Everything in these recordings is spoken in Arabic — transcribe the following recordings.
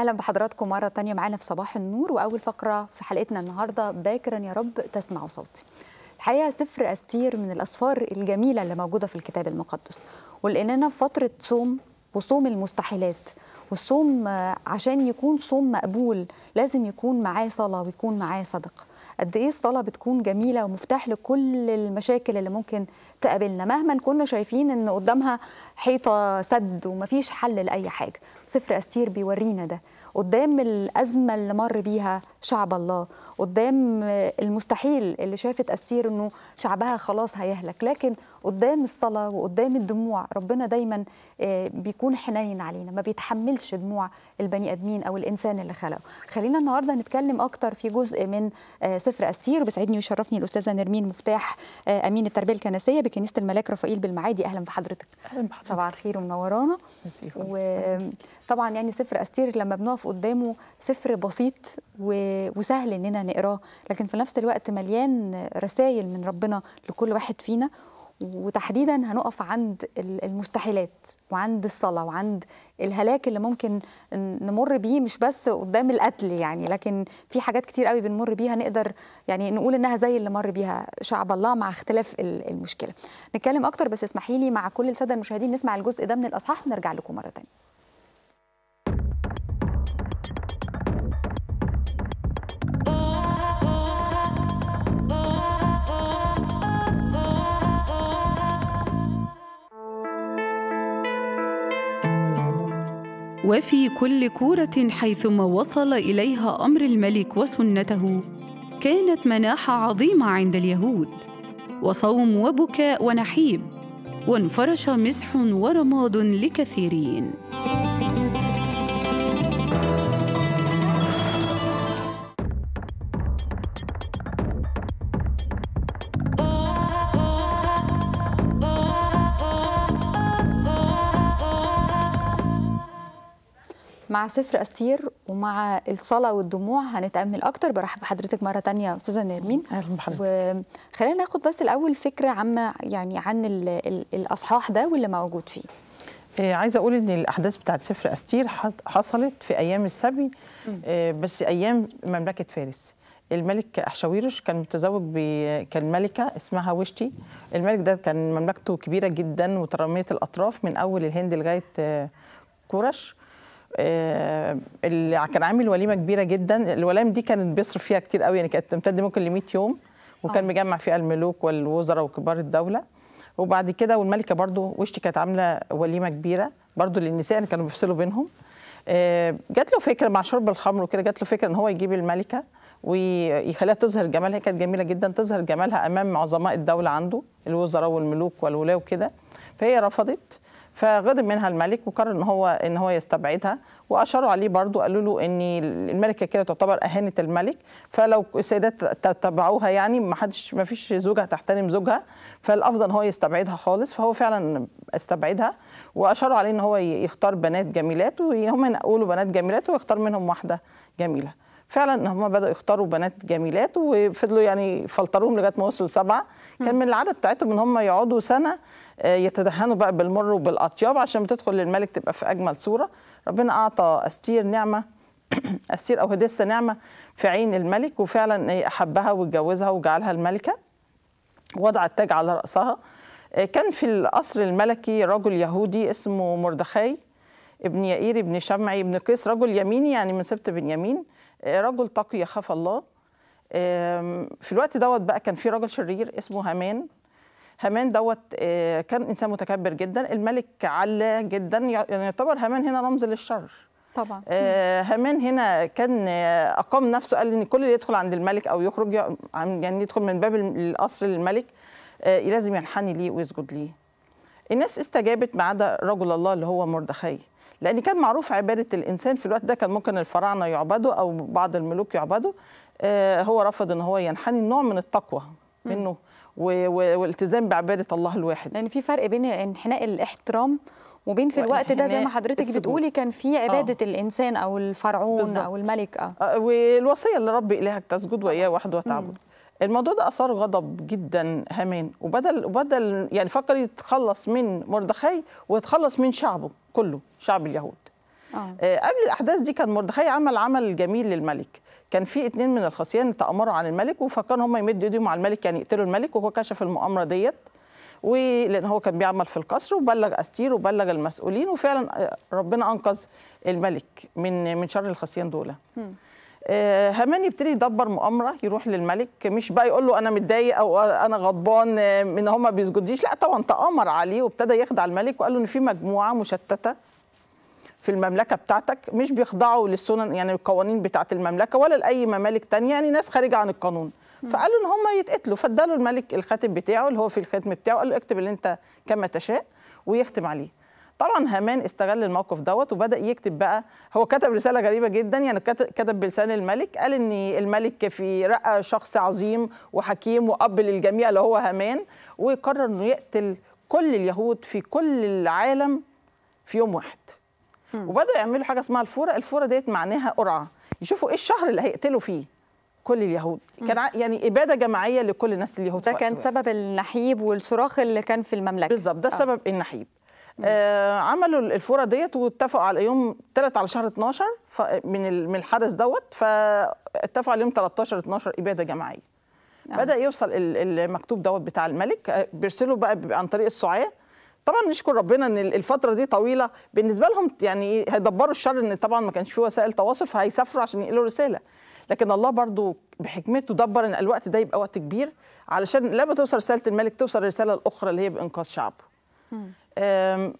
اهلا بحضراتكم مره تانية معانا في صباح النور واول فقره في حلقتنا النهارده باكرا يا رب تسمعوا صوتي الحقيقه سفر استير من الاسفار الجميله اللي موجوده في الكتاب المقدس ولقينانا في فتره صوم وصوم المستحيلات والصوم عشان يكون صوم مقبول لازم يكون معاه صلاة ويكون معاه صدقة قد ايه الصلاه بتكون جميله ومفتاح لكل المشاكل اللي ممكن تقابلنا مهما كنا شايفين ان قدامها حيطه سد ومفيش حل لاي حاجه سفر استير بيورينا ده قدام الازمه اللي مر بيها شعب الله قدام المستحيل اللي شافت استير انه شعبها خلاص هيهلك لكن قدام الصلاه وقدام الدموع ربنا دايما آه، بيكون حنين علينا ما بيتحملش تقللش دموع البني ادمين او الانسان اللي خلقه خلينا النهارده نتكلم اكتر في جزء من آه، سفر استير وبيسعدني ويشرفني الاستاذه نرمين مفتاح آه، امين التربيه الكنسيه بكنيسه الملاك رفائيل بالمعادي اهلا بحضرتك اهلا بحضرتك صباح الخير ومنورانا وطبعا يعني سفر استير لما بنقف قدامه سفر بسيط وسهل اننا نقراه لكن في نفس الوقت مليان رسائل من ربنا لكل واحد فينا وتحديدا هنقف عند المستحيلات وعند الصلاة وعند الهلاك اللي ممكن نمر بيه مش بس قدام القتل يعني لكن في حاجات كتير قوي بنمر بيها نقدر يعني نقول انها زي اللي مر بيها شعب الله مع اختلاف المشكله نتكلم اكتر بس اسمحي لي مع كل الساده المشاهدين نسمع الجزء ده من الاصحاح ونرجع لكم مره تانية وفي كل كوره حيثما وصل اليها امر الملك وسنته كانت مناحه عظيمه عند اليهود وصوم وبكاء ونحيب وانفرش مسح ورماد لكثيرين مع سفر أستير ومع الصلاة والدموع هنتأمل أكتر برحب بحضرتك مرة تانية أستاذة نرمين أهلا بحضرتك وخلينا ناخد بس الأول فكرة عامة يعني عن الأصحاح ده واللي موجود فيه آه، عايزه اقول ان الاحداث بتاعت سفر استير حصلت في ايام السبي آه، بس ايام مملكه فارس الملك احشاويرش كان متزوج ب كان ملكه اسمها وشتي الملك ده كان مملكته كبيره جدا وتراميه الاطراف من اول الهند لغايه كورش آه، آه، اللي كان عامل وليمه كبيره جدا الولائم دي كانت بيصرف فيها كتير قوي يعني كانت تمتد ممكن ل 100 يوم وكان آه. مجمع فيها الملوك والوزراء وكبار الدوله وبعد كده والملكه برضو وشتي كانت عامله وليمه كبيره برضو للنساء اللي كانوا بيفصلوا بينهم آه، جات له فكره مع شرب الخمر وكده جات له فكره ان هو يجيب الملكه ويخليها تظهر جمالها هي كانت جميله جدا تظهر جمالها امام عظماء الدوله عنده الوزراء والملوك والولاة وكده فهي رفضت فغضب منها الملك وقرر ان هو ان هو يستبعدها واشاروا عليه برضو قالوا له ان الملكه كده تعتبر اهانه الملك فلو السيدات تتبعوها يعني ما حدش ما فيش زوجها تحترم زوجها فالافضل ان هو يستبعدها خالص فهو فعلا استبعدها واشاروا عليه ان هو يختار بنات جميلات وهم يقولوا بنات جميلات ويختار منهم واحده جميله فعلا ان هم بداوا يختاروا بنات جميلات وفضلوا يعني فلتروهم لغايه ما وصلوا سبعه كان من العاده بتاعتهم ان هم يقعدوا سنه آه، يتدهنوا بقى بالمر وبالاطياب عشان بتدخل للملك تبقى في اجمل صوره ربنا اعطى استير نعمه استير او هدسه نعمه في عين الملك وفعلا إيه، احبها واتجوزها وجعلها الملكه وضع التاج على راسها آه، كان في القصر الملكي رجل يهودي اسمه مردخاي ابن يائير ابن شمعي ابن قيس رجل يميني يعني من سبط بنيامين رجل تقي يخاف الله في الوقت دوت بقى كان في رجل شرير اسمه هامان هامان دوت آه، كان انسان متكبر جدا الملك علاه جدا يعني يعتبر هامان هنا رمز للشر طبعا آه، هامان هنا كان آه، اقام نفسه قال ان كل اللي يدخل عند الملك او يخرج يعني يدخل من باب القصر للملك لازم ينحني ليه ويسجد ليه الناس استجابت ما عدا رجل الله اللي هو مردخي لأن كان معروف عبادة الإنسان في الوقت ده كان ممكن الفراعنة يعبدوا أو بعض الملوك يعبدوا آه، هو رفض أن هو ينحني نوع من التقوى منه والالتزام بعباده الله الواحد لان يعني في فرق بين انحناء الاحترام وبين في الوقت ده زي ما حضرتك السجود. بتقولي كان في آه. عباده آه. الانسان او الفرعون بالزبط. او الملك آه. اه والوصيه اللي ربي الهك تسجد واياه وحده وتعبد الموضوع ده اثار غضب جدا هامان وبدل وبدل يعني فكر يتخلص من مردخاي ويتخلص من شعبه كله شعب اليهود آه. آه قبل الاحداث دي كان مردخاي عمل عمل جميل للملك كان في اتنين من الخصيان تامروا عن الملك وفكروا هم يمدوا ايديهم على الملك يعني يقتلوا الملك وهو كشف المؤامره ديت ولان هو كان بيعمل في القصر وبلغ استير وبلغ المسؤولين وفعلا آه، ربنا انقذ الملك من من شر الخصيان دول آه، هامان يبتدي يدبر مؤامره يروح للملك مش بقى يقول له انا متضايق او انا غضبان آه، من هما بيسجدنيش لا طبعا تامر عليه وابتدى يخدع الملك وقال له ان في مجموعه مشتته في المملكه بتاعتك مش بيخضعوا للسنن يعني القوانين بتاعه المملكه ولا لاي ممالك تانية يعني ناس خارجه عن القانون فقالوا ان هم يتقتلوا فاداله الملك الخاتم بتاعه اللي هو في الختم بتاعه قال له اكتب اللي انت كما تشاء ويختم عليه طبعا هامان استغل الموقف دوت وبدا يكتب بقى هو كتب رساله غريبه جدا يعني كتب بلسان الملك قال ان الملك في رأى شخص عظيم وحكيم واب للجميع اللي هو هامان وقرر انه يقتل كل اليهود في كل العالم في يوم واحد وبداوا يعملوا حاجه اسمها الفوره الفوره ديت معناها قرعه يشوفوا ايه الشهر اللي هيقتلوا فيه كل اليهود كان يعني اباده جماعيه لكل الناس اليهود ده كان سبب النحيب والصراخ اللي كان في المملكه بالظبط ده آه. سبب النحيب آه عملوا الفوره ديت واتفقوا على يوم 3 على شهر 12 من من الحدث دوت فاتفقوا على يوم 13 12 اباده جماعيه نعم. بدا يوصل المكتوب دوت بتاع الملك آه، بيرسله بقى عن طريق السعاه طبعا نشكر ربنا ان الفتره دي طويله بالنسبه لهم يعني هيدبروا الشر ان طبعا ما كانش في وسائل تواصل فهيسافروا عشان ينقلوا رساله لكن الله برضو بحكمته دبر ان الوقت ده يبقى وقت كبير علشان لما توصل رساله الملك توصل الرساله الاخرى اللي هي بانقاذ شعبه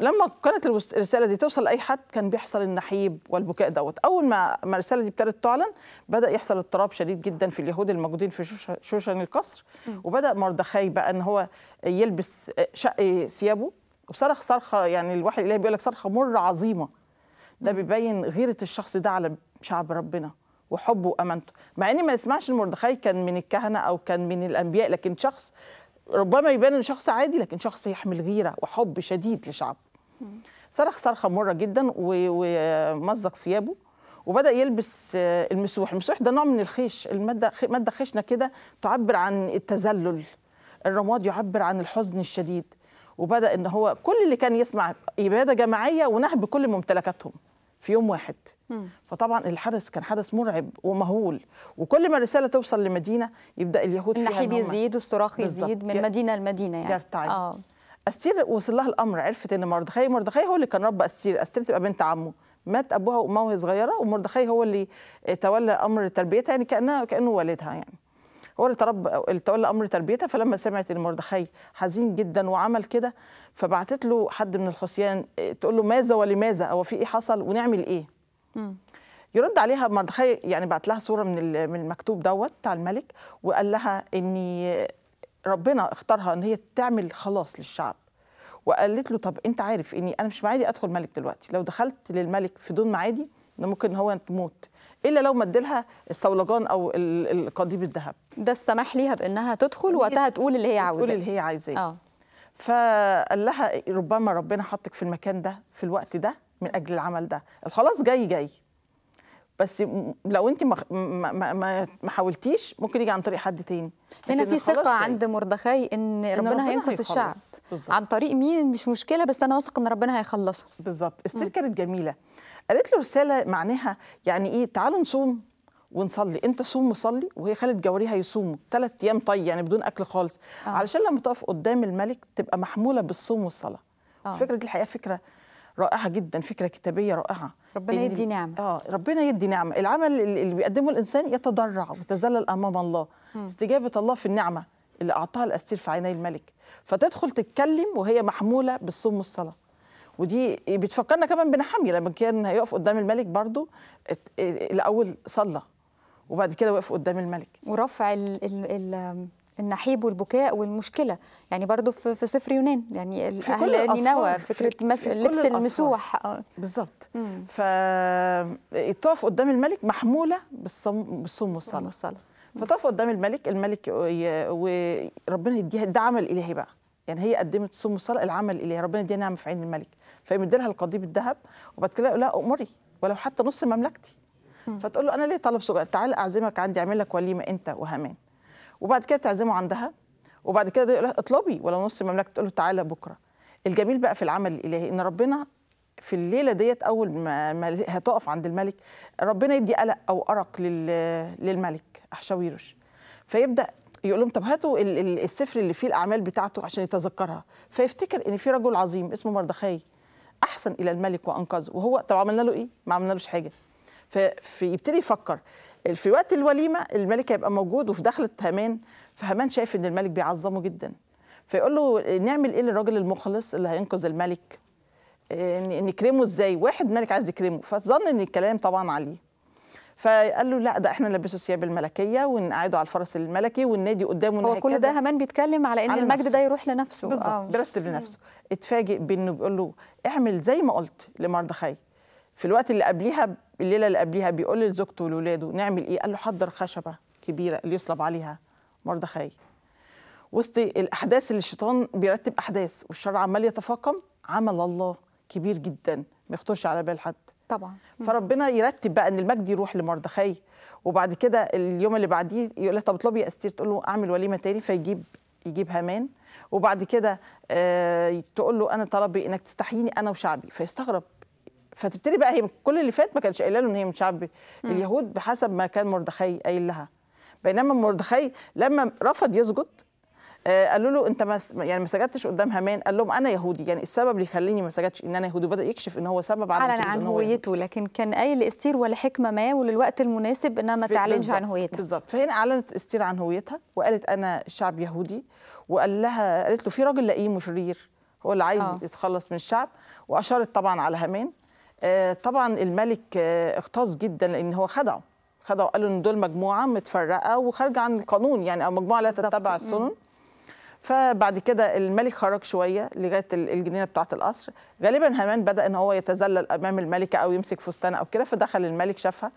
لما كانت الرساله دي توصل لاي حد كان بيحصل النحيب والبكاء دوت اول ما ما الرساله دي ابتدت تعلن بدا يحصل اضطراب شديد جدا في اليهود الموجودين في شوشن القصر وبدا مردخاي بقى ان هو يلبس شق ثيابه وصرخ صرخه يعني الواحد الالهي بيقول لك صرخه مره عظيمه ده بيبين غيره الشخص ده على شعب ربنا وحبه وامانته مع اني ما يسمعش ان مردخاي كان من الكهنه او كان من الانبياء لكن شخص ربما يبان ان شخص عادي لكن شخص يحمل غيره وحب شديد لشعبه صرخ صرخه مره جدا ومزق ثيابه وبدا يلبس آه، المسوح المسوح ده نوع من الخيش الماده ماده خشنه كده تعبر عن التذلل الرماد يعبر عن الحزن الشديد وبدا ان هو كل اللي كان يسمع اباده جماعيه ونهب كل ممتلكاتهم في يوم واحد فطبعا الحدث كان حدث مرعب ومهول وكل ما الرساله توصل لمدينه يبدا اليهود فيها النحيب يزيد الصراخ يزيد من مدينه لمدينه يعني يرتعب آه. استير وصل لها الامر عرفت ان مردخاي مردخاي هو اللي كان رب استير استير تبقى بنت عمه مات ابوها وامها وهي صغيره ومردخاي هو اللي تولى امر تربيتها يعني كانها كانه والدها يعني تولى امر تربيتها فلما سمعت ان مردخاي حزين جدا وعمل كده فبعتت له حد من الحصيان آه، تقول له ماذا ولماذا هو في ايه حصل ونعمل ايه م. يرد عليها مردخاي يعني بعت لها صوره من من المكتوب دوت بتاع الملك وقال لها ان ربنا اختارها ان هي تعمل خلاص للشعب وقالت له طب انت عارف اني انا مش معادي ادخل ملك دلوقتي لو دخلت للملك في دون معادي ممكن هو تموت الا لو لها الصولجان او القضيب الذهب ده استمح ليها بانها تدخل وقتها تقول اللي هي عاوزاه تقول اللي هي عايزاه اه فقال لها ربما ربنا حطك في المكان ده في الوقت ده من اجل العمل ده الخلاص جاي جاي بس لو انت ما ما ما, ما حاولتيش ممكن يجي عن طريق حد تاني هنا في ثقه عند مردخاي ان ربنا, ربنا هينقذ الشعب بالزبط. عن طريق مين مش مشكله بس انا واثق ان ربنا هيخلصه بالظبط استيل كانت جميله قالت له رساله معناها يعني ايه تعالوا نصوم ونصلي انت صوم وصلي وهي خلت جواريها يصوموا ثلاث ايام طي يعني بدون اكل خالص آه. علشان لما تقف قدام الملك تبقى محموله بالصوم والصلاه آه. الفكره دي الحقيقه فكره رائعه جدا فكره كتابيه رائعه ربنا يدي نعمه اه ربنا يدي نعمه العمل اللي بيقدمه الانسان يتضرع ويتذلل امام الله م. استجابه الله في النعمه اللي اعطاها الاستير في عيني الملك فتدخل تتكلم وهي محموله بالصوم والصلاه ودي بتفكرنا كمان بنحمي لما كان هيقف قدام الملك برضو الاول إيه، إيه، صلى وبعد كده وقف قدام الملك ورفع الـ الـ الـ النحيب والبكاء والمشكله يعني برضو في, في سفر يونان يعني في اهل نينوى فكره مس... لبس المسوح آه. بالظبط ف تقف قدام الملك محموله بالصم بالصوم والصلاه والصلاه فتقف قدام الملك الملك وربنا يديها ده عمل الهي بقى يعني هي قدمت صوم والصلاه العمل الهي ربنا يديها نعمه في عين الملك فيمد لها القضيب الذهب وبعد كده لا امري ولو حتى نص مملكتي فتقول له انا ليه طلب صغير تعال اعزمك عندي اعمل لك وليمه انت وهمان وبعد كده تعزمه عندها وبعد كده يقول اطلبي ولو نص مملكتي تقول له تعالى بكره الجميل بقى في العمل الالهي ان ربنا في الليله ديت اول ما, ما هتقف عند الملك ربنا يدي قلق او ارق للملك احشاويروش فيبدا يقول لهم طب هاتوا السفر اللي فيه الاعمال بتاعته عشان يتذكرها فيفتكر ان في رجل عظيم اسمه مردخاي احسن الى الملك وانقذه وهو طب عملنا له ايه ما عملنالوش حاجه فيبتدي يفكر في وقت الوليمه الملك هيبقى موجود وفي دخله هامان فهمان شايف ان الملك بيعظمه جدا فيقول له نعمل ايه للراجل المخلص اللي هينقذ الملك آه، نكرمه ازاي واحد الملك عايز يكرمه فظن ان الكلام طبعا عليه فقال له لا ده احنا نلبسه الثياب الملكيه ونقعده على الفرس الملكي والنادي قدامه هو كل ده همان بيتكلم على ان على المجد نفسه. ده يروح لنفسه بالظبط آه. بيرتب لنفسه اتفاجئ بانه بيقول له اعمل زي ما قلت لمردخاي في الوقت اللي قبليها الليله اللي قبليها بيقول لزوجته ولاولاده نعمل ايه قال له حضر خشبه كبيره اللي يصلب عليها مردخاي وسط الاحداث اللي الشيطان بيرتب احداث والشر عمال يتفاقم عمل الله كبير جدا ما يخطرش على بال حد طبعا فربنا يرتب بقى ان المجد يروح لمردخاي وبعد كده اليوم اللي بعديه يقول لها طب اطلبي يا استير تقول له اعمل وليمه تاني فيجيب يجيب هامان وبعد كده آه تقول له انا طلبي انك تستحييني انا وشعبي فيستغرب فتبتدي بقى هي كل اللي فات ما كانش قايله له ان هي من شعب اليهود بحسب ما كان مردخاي قايل لها بينما مردخاي لما رفض يسجد آه، قالوا له انت ما يعني ما سجدتش قدام هامان قال لهم انا يهودي يعني السبب اللي يخليني ما سجدش ان انا يهودي وبدا يكشف ان هو سبب عدم اعلن عن هويته لكن كان قايل لاستير ولحكمه ما وللوقت المناسب انها ما تعلنش عن هويتها بالظبط فهنا اعلنت استير عن هويتها وقالت انا شعب يهودي وقال لها قالت له في راجل لئيم وشرير هو اللي عايز أوه. يتخلص من الشعب واشارت طبعا على هامان آه طبعا الملك آه اغتاظ جدا لان هو خدعه خدعه قالوا ان دول مجموعه متفرقه وخارجه عن القانون يعني او مجموعه لا تتبع السنن فبعد كده الملك خرج شويه لغايه الجنينه بتاعه القصر غالبا هامان بدا ان هو يتذلل امام الملكه او يمسك فستان او كده فدخل الملك شافها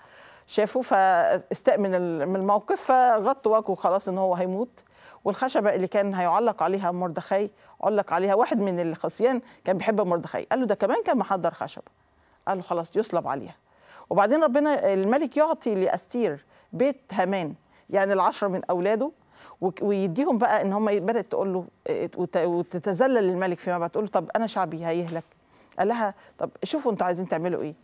شافه فاستأمن من الموقف فغط وجهه خلاص ان هو هيموت والخشبه اللي كان هيعلق عليها مردخي علق عليها واحد من الخصيان كان بيحب مردخي قال له ده كمان كان محضر خشبه قال له خلاص يصلب عليها وبعدين ربنا الملك يعطي لاستير بيت هامان يعني العشرة من أولاده ويديهم بقى ان هم بدات تقول له وتتذلل الملك فيما بعد تقول له طب انا شعبي هيهلك قال لها طب شوفوا انتوا عايزين تعملوا ايه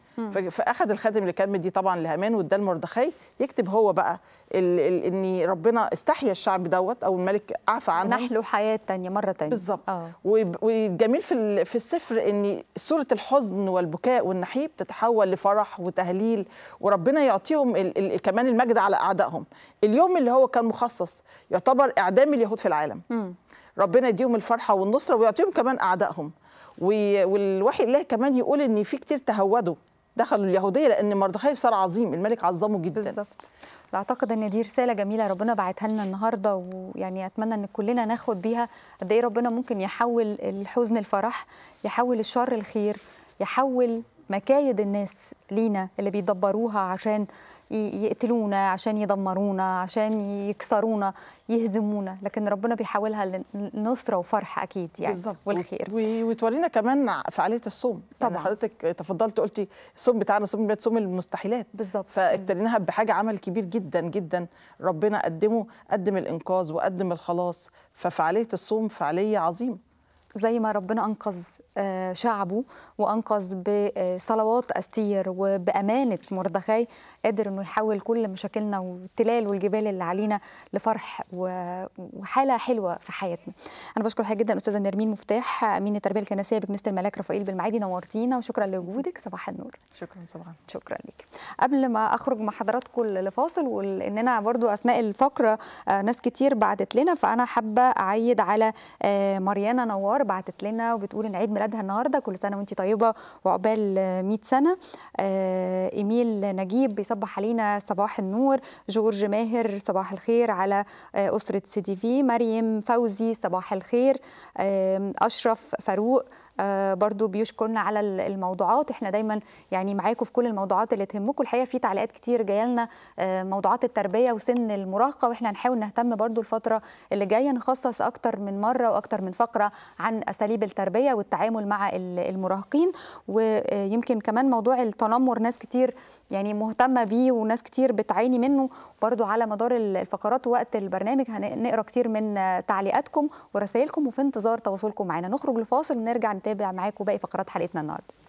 فاخذ الخاتم اللي كان مديه طبعا لهامان واداه لمردخاي يكتب هو بقى ال ال ان ربنا استحيا الشعب دوت او الملك عفى عنه نحله حياه ثانيه مره ثانيه بالظبط آه. والجميل في في السفر ان صوره الحزن والبكاء والنحيب تتحول لفرح وتهليل وربنا يعطيهم ال ال كمان المجد على اعدائهم اليوم اللي هو كان مخصص يعتبر اعدام اليهود في العالم م. ربنا يديهم الفرحه والنصره ويعطيهم كمان اعدائهم والوحي الله كمان يقول ان في كتير تهودوا دخلوا اليهوديه لان مردخاي صار عظيم الملك عظمه جدا بالظبط اعتقد ان دي رساله جميله ربنا بعتها لنا النهارده ويعني اتمنى ان كلنا ناخد بيها قد ايه ربنا ممكن يحول الحزن الفرح يحول الشر الخير يحول مكايد الناس لينا اللي بيدبروها عشان يقتلونا عشان يدمرونا عشان يكسرونا يهزمونا لكن ربنا بيحولها لنصره وفرح اكيد يعني بالزبط. والخير وتورينا كمان فعاليه الصوم يعني طبعا يعني حضرتك تفضلت قلتي الصوم بتاعنا صوم بيت صوم المستحيلات بالظبط فابتديناها بحاجه عمل كبير جدا جدا ربنا قدمه قدم الانقاذ وقدم الخلاص ففعاليه الصوم فعاليه عظيمه زي ما ربنا انقذ آه، شعبه وانقذ بصلوات استير وبامانه مردخاي قادر انه يحول كل مشاكلنا والتلال والجبال اللي علينا لفرح وحاله حلوه في حياتنا. انا بشكر حضرتك جدا استاذه نرمين مفتاح امين التربيه الكنسيه بكنيسه الملاك رفائيل بالمعادي نورتينا وشكرا لوجودك صباح النور. شكرا صباحا. شكرا لك. قبل ما اخرج مع حضراتكم لفاصل وان انا برضو اثناء الفقره آه، ناس كتير بعتت لنا فانا حابه اعيد على آه، ماريانا نوار الانوار بعتت لنا وبتقول ان عيد ميلادها النهارده كل سنه وانت طيبه وعقبال 100 سنه آه، ايميل نجيب بيصبح علينا صباح النور جورج ماهر صباح الخير على آه، اسره سي دي في مريم فوزي صباح الخير آه، اشرف فاروق آه، برضو بيشكرنا على الموضوعات احنا دايما يعني معاكم في كل الموضوعات اللي تهمكم الحقيقه في تعليقات كتير جايه لنا آه، موضوعات التربيه وسن المراهقه واحنا هنحاول نهتم برضو الفتره اللي جايه نخصص اكتر من مره واكتر من فقره عن اساليب التربيه والتعامل مع المراهقين ويمكن كمان موضوع التنمر ناس كتير يعني مهتمه بيه وناس كتير بتعاني منه برضو على مدار الفقرات ووقت البرنامج هنقرا كتير من تعليقاتكم ورسائلكم وفي انتظار تواصلكم معنا نخرج لفاصل ونرجع هتابع معاكم باقي فقرات حلقتنا النهارده